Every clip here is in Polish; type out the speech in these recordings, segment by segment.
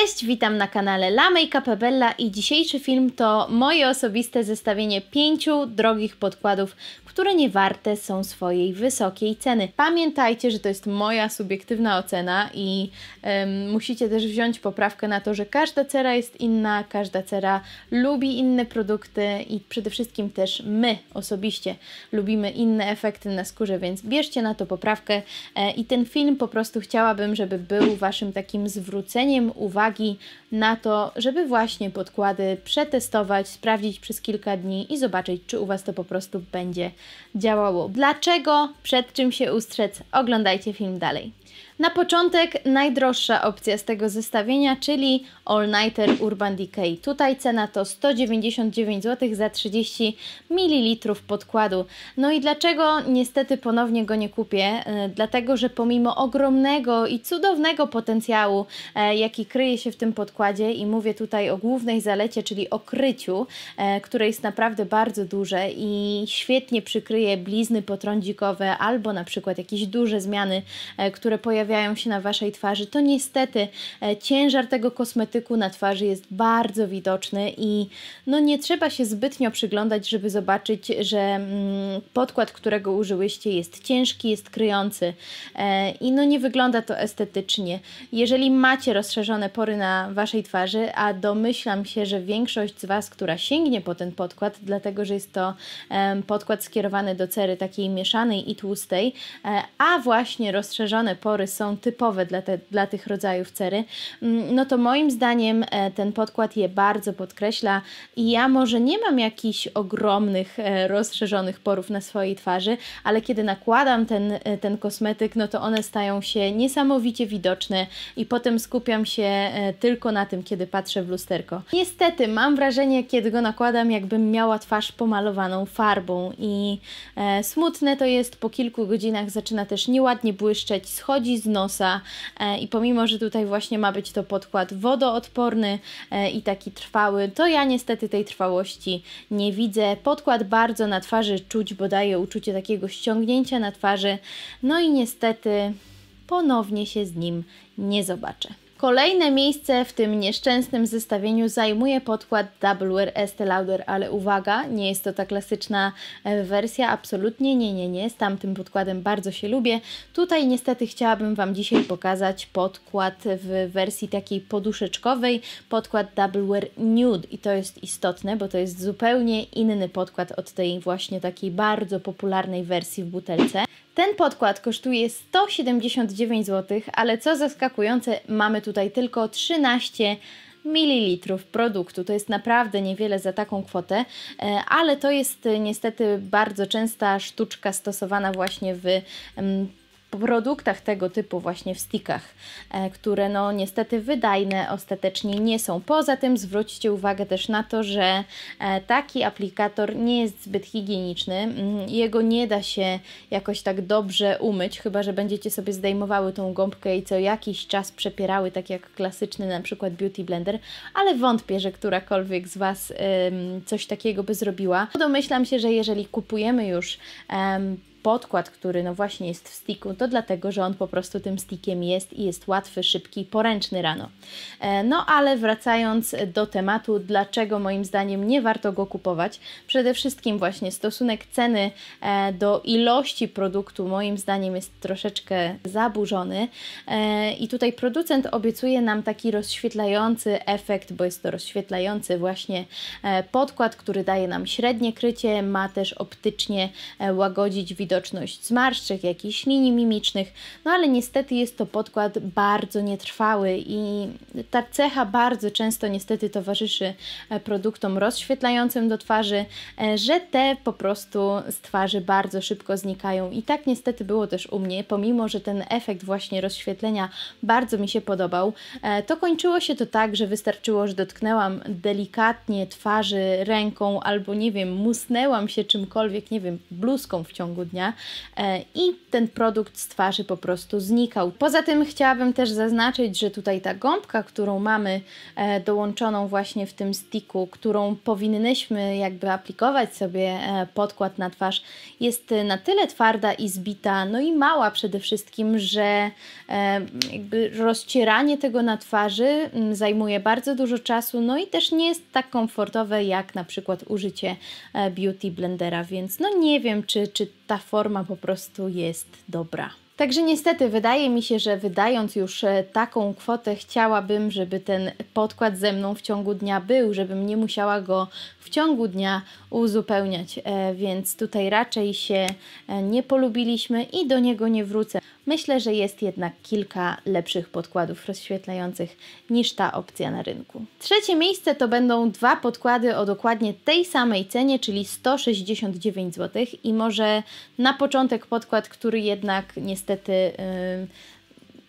Cześć, witam na kanale La Makeup i dzisiejszy film to moje osobiste zestawienie pięciu drogich podkładów, które nie warte są swojej wysokiej ceny. Pamiętajcie, że to jest moja subiektywna ocena i ym, musicie też wziąć poprawkę na to, że każda cera jest inna, każda cera lubi inne produkty i przede wszystkim też my osobiście lubimy inne efekty na skórze, więc bierzcie na to poprawkę yy, i ten film po prostu chciałabym, żeby był Waszym takim zwróceniem uwagi uwagi na to, żeby właśnie podkłady przetestować, sprawdzić przez kilka dni i zobaczyć, czy u Was to po prostu będzie działało. Dlaczego? Przed czym się ustrzec? Oglądajcie film dalej. Na początek najdroższa opcja z tego zestawienia, czyli All Nighter Urban Decay. Tutaj cena to 199 zł za 30 ml podkładu. No i dlaczego niestety ponownie go nie kupię? E, dlatego, że pomimo ogromnego i cudownego potencjału, e, jaki kryje się w tym podkładzie i mówię tutaj o głównej zalecie, czyli o kryciu, e, które jest naprawdę bardzo duże i świetnie przykryje blizny potrądzikowe albo na przykład jakieś duże zmiany, które pojawiają się na Waszej twarzy, to niestety e, ciężar tego kosmetyku na twarzy jest bardzo widoczny i no nie trzeba się zbytnio przyglądać, żeby zobaczyć, że mm, podkład, którego użyłyście jest ciężki, jest kryjący e, i no nie wygląda to estetycznie. Jeżeli macie rozszerzone pory na Waszej twarzy, a domyślam się, że większość z Was, która sięgnie po ten podkład, dlatego że jest to e, podkład skierowany do cery takiej mieszanej i tłustej, a właśnie rozszerzone pory są typowe dla, te, dla tych rodzajów cery, mm, no to moim zdaniem e, ten podkład je bardzo podkreśla i ja może nie mam jakichś ogromnych, e, rozszerzonych porów na swojej twarzy, ale kiedy nakładam ten, e, ten kosmetyk, no to one stają się niesamowicie widoczne i potem skupiam się tylko na tym, kiedy patrzę w lusterko. Niestety mam wrażenie, kiedy go nakładam, jakbym miała twarz pomalowaną farbą i smutne to jest, po kilku godzinach zaczyna też nieładnie błyszczeć, schodzi wychodzi z nosa e, i pomimo, że tutaj właśnie ma być to podkład wodoodporny e, i taki trwały, to ja niestety tej trwałości nie widzę. Podkład bardzo na twarzy czuć, bo daje uczucie takiego ściągnięcia na twarzy, no i niestety ponownie się z nim nie zobaczę. Kolejne miejsce w tym nieszczęsnym zestawieniu zajmuje podkład Doubleware Estee Lauder, ale uwaga, nie jest to ta klasyczna e, wersja, absolutnie nie, nie, nie, z tamtym podkładem bardzo się lubię. Tutaj niestety chciałabym Wam dzisiaj pokazać podkład w wersji takiej poduszeczkowej, podkład Doubleware Nude i to jest istotne, bo to jest zupełnie inny podkład od tej właśnie takiej bardzo popularnej wersji w butelce. Ten podkład kosztuje 179 zł, ale co zaskakujące, mamy tutaj tylko 13 ml produktu. To jest naprawdę niewiele za taką kwotę, e, ale to jest e, niestety bardzo częsta sztuczka stosowana właśnie w produktach tego typu właśnie w stickach, e, które no niestety wydajne ostatecznie nie są. Poza tym zwróćcie uwagę też na to, że e, taki aplikator nie jest zbyt higieniczny. Mm, jego nie da się jakoś tak dobrze umyć, chyba że będziecie sobie zdejmowały tą gąbkę i co jakiś czas przepierały, tak jak klasyczny na przykład Beauty Blender, ale wątpię, że którakolwiek z Was coś takiego by zrobiła. Domyślam się, że jeżeli kupujemy już podkład, który no właśnie jest w sticku, to dlatego, że on po prostu tym stickiem jest i jest łatwy, szybki, poręczny rano. E, no ale wracając do tematu, dlaczego moim zdaniem nie warto go kupować? Przede wszystkim właśnie stosunek ceny e, do ilości produktu moim zdaniem jest troszeczkę zaburzony e, i tutaj producent obiecuje nam taki rozświetlający efekt, bo jest to rozświetlający właśnie podkład, który daje nam średnie krycie, ma też optycznie łagodzić widok widoczność zmarszczek, jak i ślini mimicznych, no ale niestety jest to podkład bardzo nietrwały i ta cecha bardzo często niestety towarzyszy e, produktom rozświetlającym do twarzy, e, że te po prostu z twarzy bardzo szybko znikają i tak niestety było też u mnie, pomimo, że ten efekt właśnie rozświetlenia bardzo mi się podobał, e, to kończyło się to tak, że wystarczyło, że dotknęłam delikatnie twarzy ręką albo nie wiem, musnęłam się czymkolwiek, nie wiem, bluzką w ciągu dnia, E, i ten produkt z twarzy po prostu znikał. Poza tym chciałabym też zaznaczyć, że tutaj ta gąbka, którą mamy e, dołączoną właśnie w tym sticku, którą powinnyśmy jakby aplikować sobie e, podkład na twarz, jest na tyle twarda i zbita, no i mała przede wszystkim, że jakby rozcieranie tego na twarzy zajmuje bardzo dużo czasu, no i też nie jest tak komfortowe jak na przykład użycie beauty blendera, więc no nie wiem, czy, czy ta forma forma po prostu jest dobra. Także niestety wydaje mi się, że wydając już e, taką kwotę, chciałabym, żeby ten podkład ze mną w ciągu dnia był, żebym nie musiała go w ciągu dnia uzupełniać, e, więc tutaj raczej się e, nie polubiliśmy i do niego nie wrócę. Myślę, że jest jednak kilka lepszych podkładów rozświetlających niż ta opcja na rynku. Trzecie miejsce to będą dwa podkłady o dokładnie tej samej cenie, czyli 169 zł i może na początek podkład, który jednak niestety yy,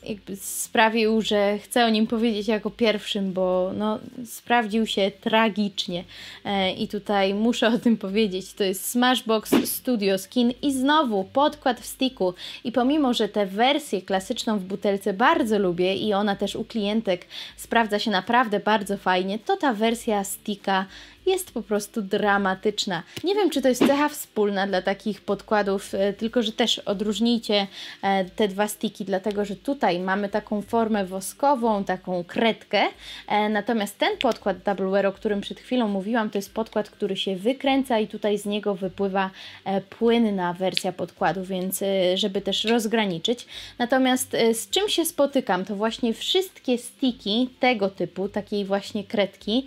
jakby sprawił, że chcę o nim powiedzieć jako pierwszym, bo no, sprawdził się tragicznie. E, I tutaj muszę o tym powiedzieć. To jest Smashbox Studio Skin i znowu podkład w sticku. I pomimo, że tę wersję klasyczną w butelce bardzo lubię i ona też u klientek sprawdza się naprawdę bardzo fajnie, to ta wersja sticka jest po prostu dramatyczna. Nie wiem, czy to jest cecha wspólna dla takich podkładów, e, tylko że też odróżnijcie e, te dwa stiki, dlatego że tutaj mamy taką formę woskową, taką kredkę, e, natomiast ten podkład tableware, o którym przed chwilą mówiłam, to jest podkład, który się wykręca i tutaj z niego wypływa płynna wersja podkładu, więc żeby też rozgraniczyć. Natomiast z czym się spotykam, to właśnie wszystkie stiki tego typu, takiej właśnie kredki,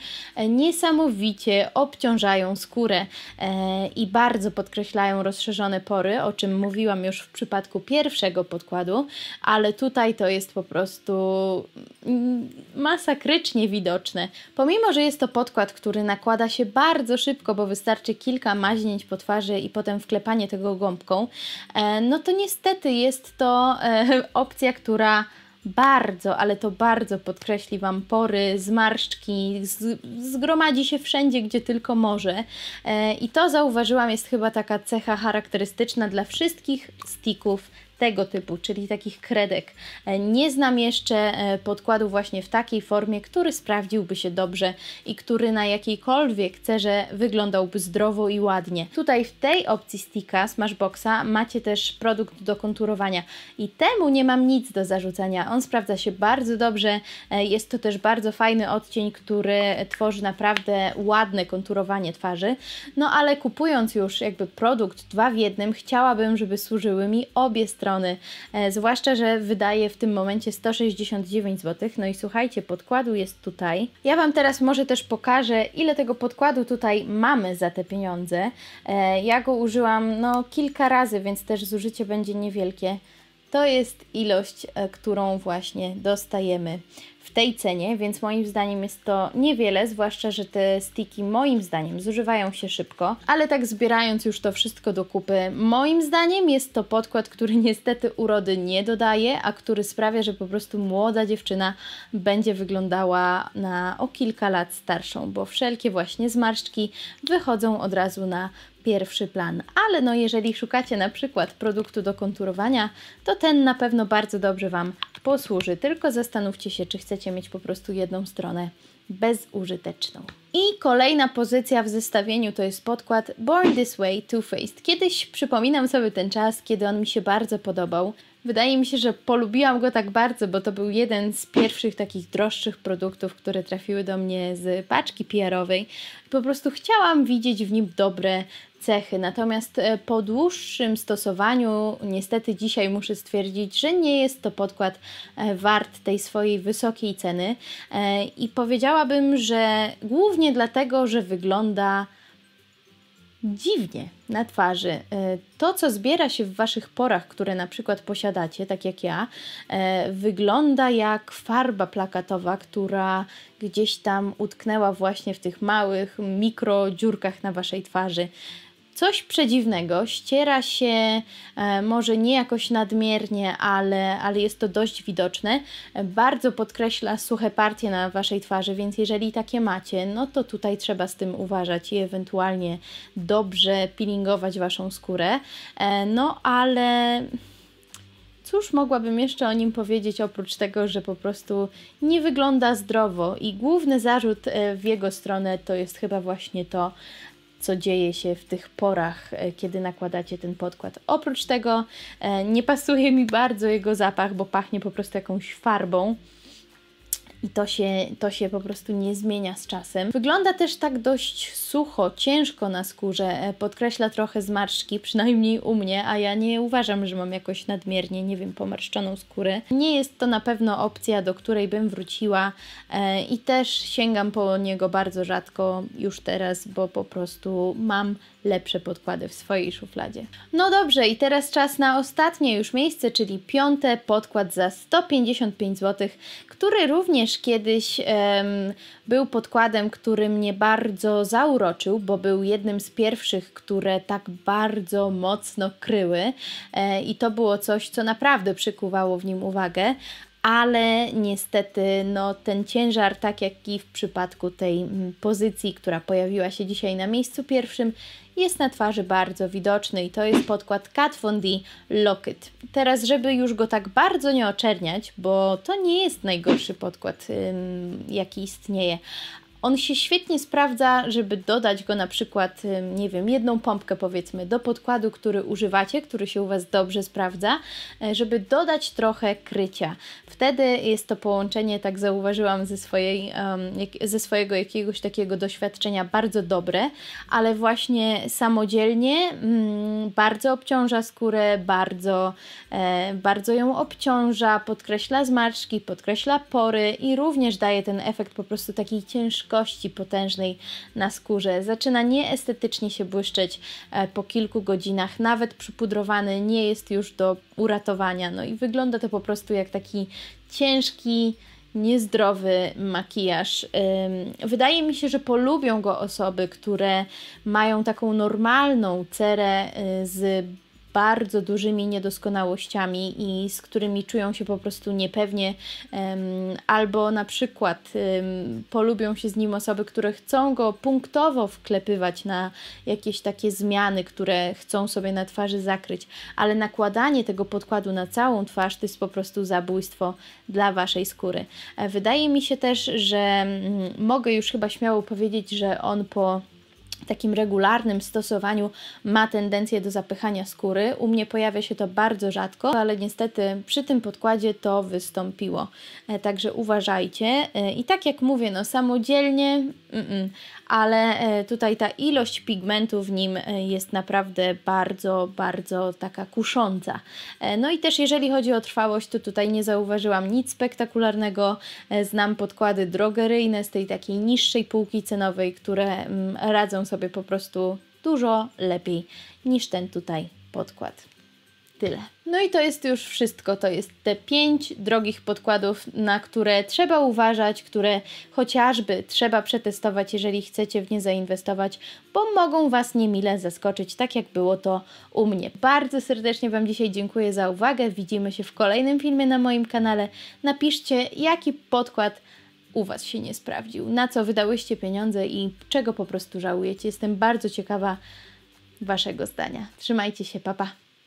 niesamowicie obciążają skórę e, i bardzo podkreślają rozszerzone pory, o czym mówiłam już w przypadku pierwszego podkładu, ale tutaj to jest po prostu mm, masakrycznie widoczne. Pomimo, że jest to podkład, który nakłada się bardzo szybko, bo wystarczy kilka maźnięć po twarzy i potem wklepanie tego gąbką, e, no to niestety jest to e, opcja, która bardzo, ale to bardzo podkreśli Wam pory, zmarszczki, z, zgromadzi się wszędzie, gdzie tylko może. E, I to zauważyłam, jest chyba taka cecha charakterystyczna dla wszystkich stików tego typu, czyli takich kredek. E, nie znam jeszcze e, podkładu właśnie w takiej formie, który sprawdziłby się dobrze i który na jakiejkolwiek cerze wyglądałby zdrowo i ładnie. Tutaj w tej opcji sticka Smashboxa macie też produkt do konturowania i temu nie mam nic do zarzucenia. On sprawdza się bardzo dobrze, e, jest to też bardzo fajny odcień, który tworzy naprawdę ładne konturowanie twarzy. No ale kupując już jakby produkt dwa w jednym, chciałabym, żeby służyły mi obie strony strony. E, zwłaszcza, że wydaje w tym momencie 169 zł. No i słuchajcie, podkładu jest tutaj. Ja Wam teraz może też pokażę, ile tego podkładu tutaj mamy za te pieniądze. E, ja go użyłam no kilka razy, więc też zużycie będzie niewielkie to jest ilość, e, którą właśnie dostajemy w tej cenie, więc moim zdaniem jest to niewiele, zwłaszcza, że te stiki moim zdaniem zużywają się szybko, ale tak zbierając już to wszystko do kupy, moim zdaniem jest to podkład, który niestety urody nie dodaje, a który sprawia, że po prostu młoda dziewczyna będzie wyglądała na o kilka lat starszą, bo wszelkie właśnie zmarszczki wychodzą od razu na pierwszy plan, ale no jeżeli szukacie na przykład produktu do konturowania, to ten na pewno bardzo dobrze Wam posłuży, tylko zastanówcie się, czy chcecie mieć po prostu jedną stronę bezużyteczną. I kolejna pozycja w zestawieniu to jest podkład Born This Way Too Faced. Kiedyś przypominam sobie ten czas, kiedy on mi się bardzo podobał. Wydaje mi się, że polubiłam go tak bardzo, bo to był jeden z pierwszych takich droższych produktów, które trafiły do mnie z paczki PR-owej. Po prostu chciałam widzieć w nim dobre cechy. Natomiast e, po dłuższym stosowaniu, niestety dzisiaj muszę stwierdzić, że nie jest to podkład e, wart tej swojej wysokiej ceny. E, I powiedziałabym, że głównie dlatego, że wygląda dziwnie na twarzy. E, to, co zbiera się w waszych porach, które na przykład posiadacie, tak jak ja, e, wygląda jak farba plakatowa, która gdzieś tam utknęła właśnie w tych małych mikrodziurkach na waszej twarzy coś przedziwnego, ściera się e, może nie jakoś nadmiernie, ale, ale jest to dość widoczne. Bardzo podkreśla suche partie na Waszej twarzy, więc jeżeli takie macie, no to tutaj trzeba z tym uważać i ewentualnie dobrze peelingować Waszą skórę. E, no ale... Cóż mogłabym jeszcze o nim powiedzieć oprócz tego, że po prostu nie wygląda zdrowo i główny zarzut e, w jego stronę to jest chyba właśnie to, co dzieje się w tych porach, e, kiedy nakładacie ten podkład. Oprócz tego e, nie pasuje mi bardzo jego zapach, bo pachnie po prostu jakąś farbą i to się, to się po prostu nie zmienia z czasem. Wygląda też tak dość sucho, ciężko na skórze, e, podkreśla trochę zmarszczki, przynajmniej u mnie, a ja nie uważam, że mam jakoś nadmiernie, nie wiem, pomarszczoną skórę. Nie jest to na pewno opcja, do której bym wróciła e, i też sięgam po niego bardzo rzadko już teraz, bo po prostu mam lepsze podkłady w swojej szufladzie. No dobrze, i teraz czas na ostatnie już miejsce, czyli piąte podkład za 155 zł, który również również kiedyś um, był podkładem, który mnie bardzo zauroczył, bo był jednym z pierwszych, które tak bardzo mocno kryły, e, i to było coś, co naprawdę przykuwało w nim uwagę ale niestety no, ten ciężar, tak jak i w przypadku tej pozycji, która pojawiła się dzisiaj na miejscu pierwszym, jest na twarzy bardzo widoczny i to jest podkład Kat Von D Locket. Teraz, żeby już go tak bardzo nie oczerniać, bo to nie jest najgorszy podkład, ym, jaki istnieje, on się świetnie sprawdza, żeby dodać go na przykład, nie wiem, jedną pompkę powiedzmy do podkładu, który używacie, który się u Was dobrze sprawdza, e, żeby dodać trochę krycia. Wtedy jest to połączenie, tak zauważyłam ze, swojej, ze swojego jakiegoś takiego doświadczenia, bardzo dobre, ale właśnie samodzielnie mm, bardzo obciąża skórę, bardzo, e, bardzo ją obciąża, podkreśla zmarszki, podkreśla pory i również daje ten efekt po prostu takiej ciężkości kości potężnej na skórze. Zaczyna nieestetycznie się błyszczeć e, po kilku godzinach, nawet przypudrowany nie jest już do uratowania. No i wygląda to po prostu jak taki ciężki, niezdrowy makijaż. Wydaje mi się, że polubią go osoby, które mają taką normalną cerę y, z bardzo dużymi niedoskonałościami i z którymi czują się po prostu niepewnie, albo na przykład polubią się z nim osoby, które chcą go punktowo wklepywać na jakieś takie zmiany, które chcą sobie na twarzy zakryć, ale nakładanie tego podkładu na całą twarz to jest po prostu zabójstwo dla waszej skóry. E, wydaje mi się też, że mm, mogę już chyba śmiało powiedzieć, że on po takim regularnym stosowaniu ma tendencję do zapychania skóry. U mnie pojawia się to bardzo rzadko, ale niestety przy tym podkładzie to wystąpiło. E, także uważajcie. E, I tak jak mówię, no samodzielnie, mm -mm, ale e, tutaj ta ilość pigmentu w nim jest naprawdę bardzo, bardzo taka kusząca. No i też jeżeli chodzi o trwałość, to tutaj nie zauważyłam nic spektakularnego. Znam podkłady drogeryjne z tej takiej niższej półki cenowej, które mm, radzą sobie sobie po prostu dużo lepiej niż ten tutaj podkład. Tyle. No i to jest już wszystko. To jest te pięć drogich podkładów, na które trzeba uważać, które chociażby trzeba przetestować, jeżeli chcecie w nie zainwestować, bo mogą Was niemile zaskoczyć, tak jak było to u mnie. Bardzo serdecznie Wam dzisiaj dziękuję za uwagę. Widzimy się w kolejnym filmie na moim kanale. Napiszcie, jaki podkład u Was się nie sprawdził, na co wydałyście pieniądze i czego po prostu żałujecie. Jestem bardzo ciekawa Waszego zdania. Trzymajcie się, papa. Pa.